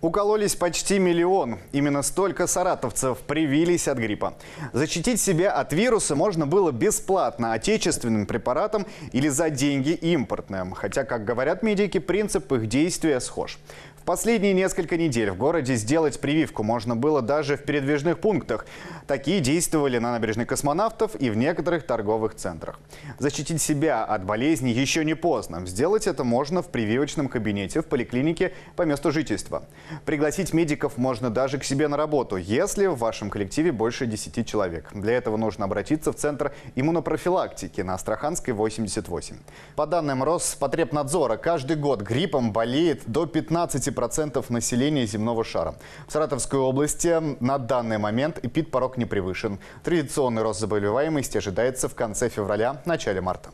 Укололись почти миллион. Именно столько саратовцев привились от гриппа. Защитить себя от вируса можно было бесплатно отечественным препаратом или за деньги импортным. Хотя, как говорят медики, принцип их действия схож. Последние несколько недель в городе сделать прививку можно было даже в передвижных пунктах. Такие действовали на набережной космонавтов и в некоторых торговых центрах. Защитить себя от болезни еще не поздно. Сделать это можно в прививочном кабинете в поликлинике по месту жительства. Пригласить медиков можно даже к себе на работу, если в вашем коллективе больше 10 человек. Для этого нужно обратиться в Центр иммунопрофилактики на Астраханской 88. По данным Роспотребнадзора, каждый год гриппом болеет до 15 10% населения земного шара. В Саратовской области на данный момент эпид порог не превышен. Традиционный рост заболеваемости ожидается в конце февраля – начале марта.